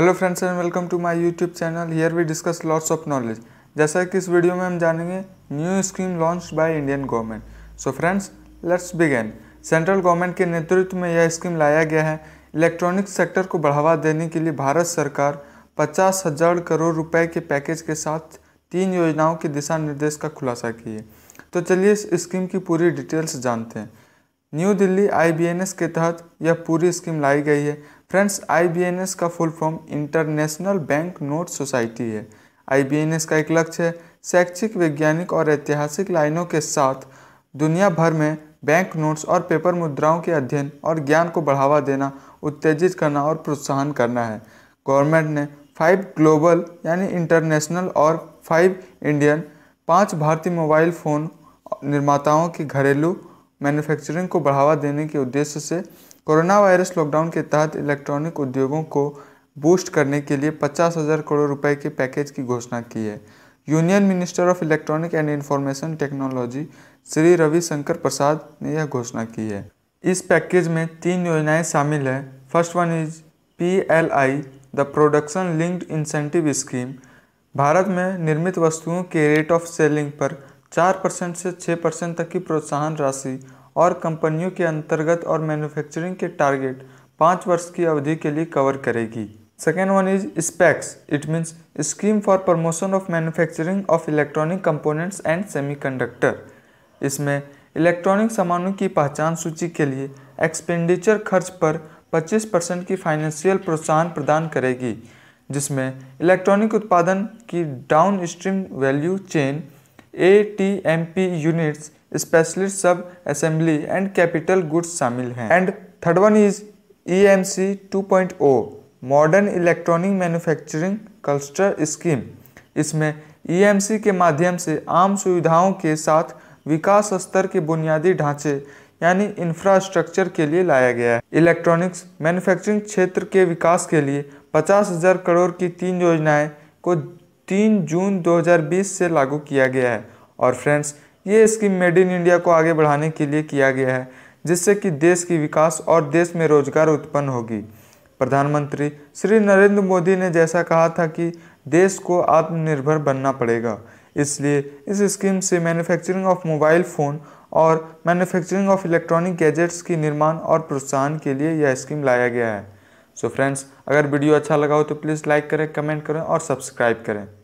hello friends and welcome to my YouTube channel here we discuss lots of knowledge जैसा कि इस video में हम जानेंगे new scheme launch by Indian government so friends let's begin central government के नेतृत्व में यह स्कीम लाया गया है इलेक्ट्रॉनिक सेक्टर को बढ़ावा देने के लिए भारत सरकार पचास हजार करोड़ रुपए के पैकेज के साथ तीन योजनाओं के दिशा निर्देश का खुलासा किए तो चलिए इस स्कीम की पूरी डिटेल्स जानते हैं न्यू दिल्ली आई के तहत यह पूरी स्कीम लाई गई है फ्रेंड्स आई का full form international bank note society है आई का एक लक्ष्य है शैक्षिक वैज्ञानिक और ऐतिहासिक लाइनों के साथ दुनिया भर में बैंक नोट्स और पेपर मुद्राओं के अध्ययन और ज्ञान को बढ़ावा देना उत्तेजित करना और प्रोत्साहन करना है गवर्नमेंट ने फाइव ग्लोबल यानी इंटरनेशनल और फाइव इंडियन पांच भारतीय मोबाइल फ़ोन निर्माताओं की घरेलू मैन्युफैक्चरिंग को बढ़ावा देने के उद्देश्य से कोरोना वायरस लॉकडाउन के तहत इलेक्ट्रॉनिक उद्योगों को बूस्ट करने के लिए पचास हज़ार करोड़ रुपए के पैकेज की घोषणा की है union minister of electronic and information technology Shri Ravishankar Prasad ने यह घोषणा की है इस पैकेज में तीन योजनाएं शामिल हैं first one is P L I the production linked incentive scheme Bharat में निर्मित वस्तुओं के रेट ऑफ सेलिंग पर चार परसेंट से छः परसेंट तक की प्रोत्साहन राशि और कंपनियों के अंतर्गत और मैन्युफैक्चरिंग के टारगेट पाँच वर्ष की अवधि के लिए कवर करेगी second one is SPECS it means scheme for promotion of manufacturing of electronic components and semiconductor इसमें इलेक्ट्रॉनिक सामानों की पहचान सूची के लिए एक्सपेंडिचर खर्च पर 25 परसेंट की फाइनेंशियल प्रोत्साहन प्रदान करेगी जिसमें इलेक्ट्रॉनिक उत्पादन की downstream value chain A T M P units specialist sub assembly and capital goods शामिल हैं and third one is point O modern electronic manufacturing cluster scheme इसमें सी e के माध्यम से आम सुविधाओं के साथ विकास स्तर के बुनियादी ढांचे यानी इंफ्रास्ट्रक्चर के लिए लाया गया है इलेक्ट्रॉनिक्स मैन्युफैक्चरिंग क्षेत्र के विकास के लिए पचास हजार करोड़ की तीन योजनाएं को तीन जून 2020 से लागू किया गया है और फ्रेंड्स ये स्कीम मेड इन इंडिया को आगे बढ़ाने के लिए किया गया है जिससे कि देश की विकास और देश में रोजगार उत्पन्न होगी प्रधानमंत्री श्री नरेंद्र मोदी ने जैसा कहा था कि देश को आत्मनिर्भर बनना पड़ेगा इसलिए इस स्कीम से मैन्युफैक्चरिंग ऑफ मोबाइल फ़ोन और मैन्युफैक्चरिंग ऑफ इलेक्ट्रॉनिक गैजेट्स की निर्माण और प्रोत्साहन के लिए यह स्कीम लाया गया है सो so फ्रेंड्स अगर वीडियो अच्छा लगा हो तो प्लीज़ लाइक करें कमेंट करें और सब्सक्राइब करें